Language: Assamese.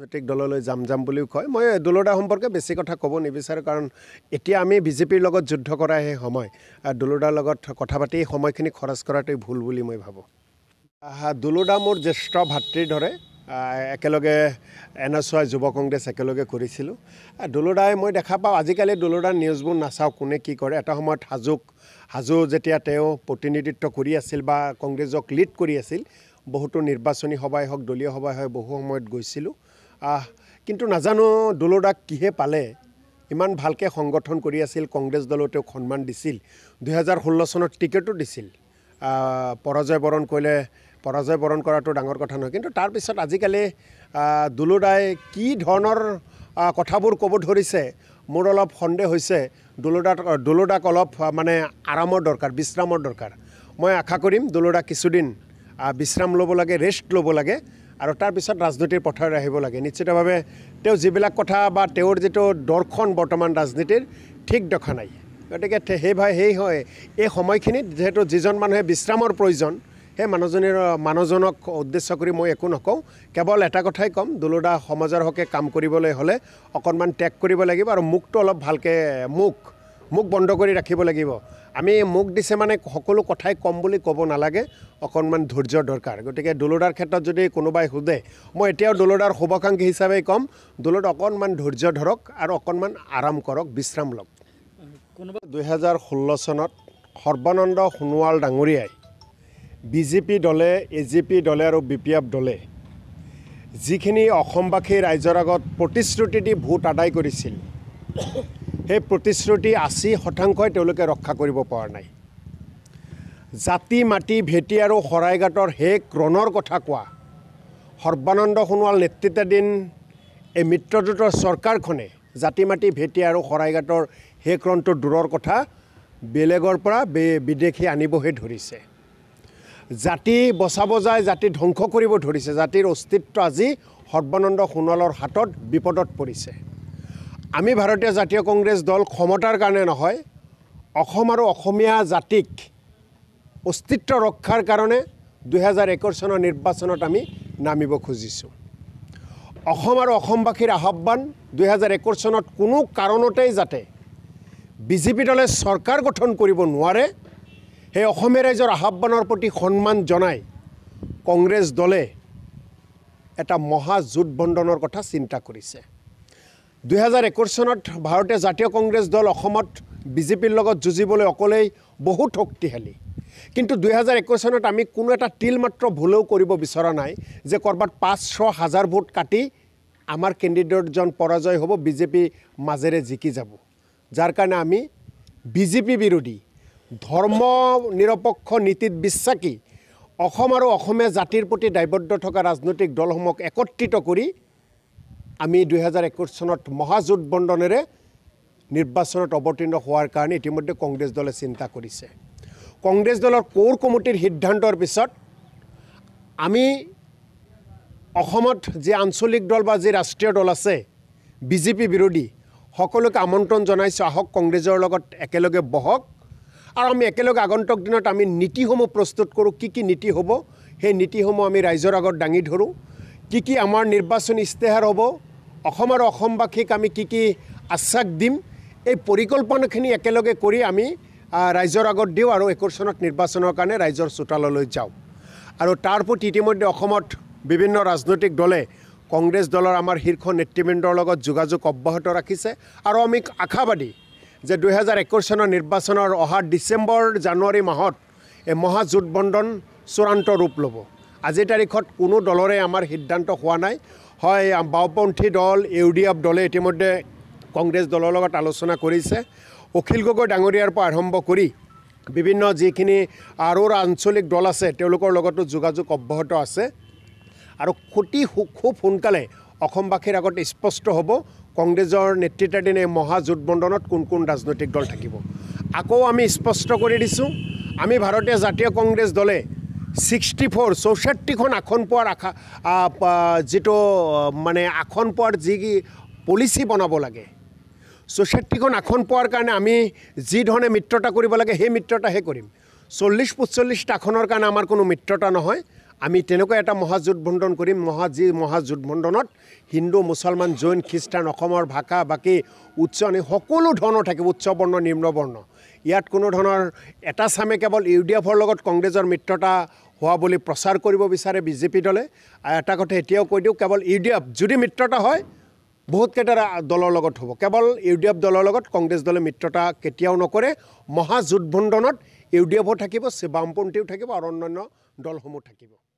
ৰাজনৈতিক দললৈ যাম যাম বুলিও কয় মই দুলোডা সম্পৰ্কে বেছি কথা ক'ব নিবিচাৰোঁ কাৰণ এতিয়া আমি বিজেপিৰ লগত যুদ্ধ কৰা সেই সময় দুলোডাৰ লগত কথা পাতি সময়খিনি খৰচ কৰাটোৱেই ভুল বুলি মই ভাবোঁ দুলোডা মোৰ জ্যেষ্ঠ ভাতৃৰ দৰে একেলগে এন এছ ৱাই যুৱ কংগ্ৰেছ একেলগে কৰিছিলোঁ দুলোডাই মই দেখা পাওঁ আজিকালি দুলোডাৰ নিউজবোৰ নাচাওঁ কোনে কি কৰে এটা সময়ত হাজোক হাজো যেতিয়া তেওঁ প্ৰতিনিধিত্ব কৰি আছিল বা কংগ্ৰেছক লিড কৰি আছিল বহুতো নিৰ্বাচনী সভাই হওক দলীয় সভাই হওক বহু সময়ত গৈছিলোঁ কিন্তু নাজানো দুলোদাক কিহে পালে ইমান ভালকৈ সংগঠন কৰি আছিল কংগ্ৰেছ দলেও তেওঁক সন্মান দিছিল দুহেজাৰ ষোল্ল চনত টিকেটো দিছিল পৰাজয় বৰণ কৰিলে পৰাজয় বৰণ কৰাটো ডাঙৰ কথা নহয় কিন্তু তাৰপিছত আজিকালি দুলোদাই কি ধৰণৰ কথাবোৰ ক'ব ধৰিছে মোৰ অলপ সন্দেহ হৈছে দুলোদা দুলোদাক অলপ মানে আৰামৰ দৰকাৰ বিশ্ৰামৰ দৰকাৰ মই আশা কৰিম দুলোদা কিছুদিন বিশ্ৰাম ল'ব লাগে ৰেষ্ট ল'ব লাগে আৰু তাৰপিছত ৰাজনীতিৰ পথাৰে আহিব লাগে নিশ্চিতভাৱে তেওঁ যিবিলাক কথা বা তেওঁৰ যিটো দৰ্শন বৰ্তমান ৰাজনীতিৰ ঠিক দেখা নাই গতিকে সেই ভাই সেই হয় এই সময়খিনিত যিহেতু যিজন মানুহে বিশ্ৰামৰ প্ৰয়োজন সেই মানুহজনীৰ মানুহজনক উদ্দেশ্য কৰি মই একো নকওঁ কেৱল এটা কথাই ক'ম দুলোদা সমাজৰ হকে কাম কৰিবলৈ হ'লে অকণমান ত্যাগ কৰিব লাগিব আৰু মুখটো অলপ ভালকৈ মুখ মুখ বন্ধ কৰি ৰাখিব লাগিব আমি মোক দিছে মানে সকলো কথাই কম বুলি ক'ব নালাগে অকণমান ধৈৰ্য দৰকাৰ গতিকে দুলোদাৰ ক্ষেত্ৰত যদি কোনোবাই সোধে মই এতিয়াও দুলোদাৰ শুভাকাংক্ষী হিচাপে ক'ম দুলোদ অকণমান ধৈৰ্য ধৰক আৰু অকণমান আৰাম কৰক বিশ্ৰাম লওক কোনোবা দুহেজাৰ ষোল্ল চনত সৰ্বানন্দ সোণোৱাল ডাঙৰীয়াই বি জে পি দলে এ জে পি দলে আৰু বি পি এফ দলে যিখিনি অসমবাসী ৰাইজৰ আগত প্ৰতিশ্ৰুতি দি ভোট আদায় কৰিছিল সেই প্ৰতিশ্ৰুতি আশী শতাংশই তেওঁলোকে ৰক্ষা কৰিব পৰা নাই জাতি মাটি ভেটি আৰু শৰাইঘাটৰ সেই ক্ৰণৰ কথা কোৱা সৰ্বানন্দ সোণোৱাল নেতৃত্বাধীন এই মিত্ৰজোঁটৰ চৰকাৰখনে জাতি মাটি ভেটি আৰু শৰাইঘাটৰ সেই ক্ৰণটো দূৰৰ কথা বেলেগৰ পৰা বে বিদেশী আনিবহে ধৰিছে জাতি বচাব যায় জাতি ধ্বংস কৰিব ধৰিছে জাতিৰ অস্তিত্ব আজি সৰ্বানন্দ সোণোৱালৰ হাতত বিপদত পৰিছে আমি ভাৰতীয় জাতীয় কংগ্ৰেছ দল ক্ষমতাৰ কাৰণে নহয় অসম আৰু অসমীয়া জাতিক অস্তিত্ব ৰক্ষাৰ কাৰণে দুহেজাৰ একৈছ চনৰ নিৰ্বাচনত আমি নামিব খুজিছোঁ অসম আৰু অসমবাসীৰ আহ্বান দুহেজাৰ একৈছ চনত কোনো কাৰণতেই যাতে বিজেপি দলে চৰকাৰ গঠন কৰিব নোৱাৰে সেই অসমীয়া ৰাইজৰ আহ্বানৰ প্ৰতি সন্মান জনাই কংগ্ৰেছ দলে এটা বন্ধনৰ কথা চিন্তা কৰিছে দুহেজাৰ একৈছ চনত ভাৰতীয় জাতীয় কংগ্ৰেছ দল অসমত বিজেপিৰ লগত যুঁজিবলৈ অকলেই বহুত শক্তিশালী কিন্তু দুহেজাৰ একৈছ চনত আমি কোনো এটা তিল মাত্ৰ ভুলেও কৰিব বিচৰা নাই যে ক'ৰবাত পাঁচ ছ হাজাৰ ভোট কাটি আমাৰ কেণ্ডিডেটজন পৰাজয় হ'ব বিজেপি মাজেৰে জিকি যাব যাৰ কাৰণে আমি বিজেপি বিৰোধী ধৰ্ম নিৰপেক্ষ নীতিত বিশ্বাসী অসম আৰু অসমীয়া জাতিৰ প্ৰতি দায়বদ্ধ থকা ৰাজনৈতিক দলসমূহক একত্ৰিত কৰি আমি দুহেজাৰ একৈছ চনত মহা মহাজোঁট বন্দনেৰে নিৰ্বাচনত অৱতীৰ্ণ হোৱাৰ কাৰণে ইতিমধ্যে কংগ্ৰেছ দলে চিন্তা কৰিছে কংগ্ৰেছ দলৰ ক'ৰ কমিটিৰ সিদ্ধান্তৰ পিছত আমি অসমত যি আঞ্চলিক দল বা যি ৰাষ্ট্ৰীয় দল আছে বি জে পি বিৰোধী সকলোকে আমন্ত্ৰণ জনাইছোঁ আহক কংগ্ৰেছৰ লগত একেলগে বহক আৰু আমি একেলগে আগন্তুক দিনত আমি নীতিসমূহ প্ৰস্তুত কৰোঁ কি কি নীতি হ'ব সেই নীতিসমূহ আমি ৰাইজৰ আগত দাঙি ধৰোঁ কি কি আমাৰ নিৰ্বাচনী ইস্তেহাৰ হ'ব অসম আৰু অসমবাসীক আমি কি কি আশ্বাস দিম এই পৰিকল্পনাখিনি একেলগে কৰি আমি ৰাইজৰ আগত দিওঁ আৰু একৈছ চনত নিৰ্বাচনৰ কাৰণে ৰাইজৰ চোতাললৈ যাওঁ আৰু তাৰ প্ৰতি ইতিমধ্যে অসমত বিভিন্ন ৰাজনৈতিক দলে কংগ্ৰেছ দলৰ আমাৰ শীৰ্ষ নেতৃবৃন্দৰ লগত যোগাযোগ অব্যাহত ৰাখিছে আৰু আমি আশাবাদী যে দুহেজাৰ একৈছ চনৰ নিৰ্বাচনৰ অহা ডিচেম্বৰ জানুৱাৰী মাহত এই বন্ধন চূড়ান্ত ৰূপ ল'ব আজিৰ তাৰিখত কোনো দলৰে আমাৰ সিদ্ধান্ত হোৱা নাই হয় বাওপন্থী দল ইউ ডি এফ দলে ইতিমধ্যে কংগ্ৰেছ দলৰ লগত আলোচনা কৰিছে অখিল গগৈ ডাঙৰীয়াৰ পৰা আৰম্ভ কৰি বিভিন্ন যিখিনি আৰু আঞ্চলিক দল আছে তেওঁলোকৰ লগতো যোগাযোগ অব্যাহত আছে আৰু অতি খুব সোনকালে অসমবাসীৰ আগত স্পষ্ট হ'ব কংগ্ৰেছৰ নেতৃত্বাধীন এই মহাজোটবন্ধনত কোন কোন ৰাজনৈতিক দল থাকিব আকৌ আমি স্পষ্ট কৰি দিছোঁ আমি ভাৰতীয় জাতীয় কংগ্ৰেছ দলে ছিক্সটি ফ'ৰ চৌষষ্ঠিখন আসন পোৱাৰ আশা যিটো মানে আসন পোৱাৰ যি পলিচি বনাব লাগে চৌষষ্ঠিখন আসন পোৱাৰ কাৰণে আমি যি ধৰণে মিত্ৰতা কৰিব লাগে সেই মিত্ৰতাহে কৰিম চল্লিছ পঞ্চল্লিছটা আসনৰ কাৰণে আমাৰ কোনো মিত্ৰতা নহয় আমি তেনেকুৱা এটা মহাযুদ্ধবন্ধন কৰিম মহা যি মহাযুদ্ধবন্ধনত হিন্দু মুছলমান জৈন খ্ৰীষ্টান অসমৰ ভাষা বাকী উচ্চ সকলো ধৰণৰ থাকিব উচ্চ বৰ্ণ নিম্নবৰ্ণ ইয়াত কোনো ধৰণৰ এটা চামে কেৱল ইউ ডি এফৰ লগত কংগ্ৰেছৰ মিত্ৰতা হোৱা বুলি প্ৰচাৰ কৰিব বিচাৰে বিজেপি দলে আৰু এটা কথা এতিয়াও কৈ দিওঁ কেৱল ইউ ডি এফ যদি মিত্ৰতা হয় বহুতকেইটা দলৰ লগত হ'ব কেৱল ইউ ডি এফ দলৰ লগত কংগ্ৰেছ দলে মিত্ৰতা কেতিয়াও নকৰে মহাজোটবন্ধনত ইউ ডি এফো থাকিব বামপন্থীও থাকিব আৰু অন্যান্য দলসমূহ থাকিব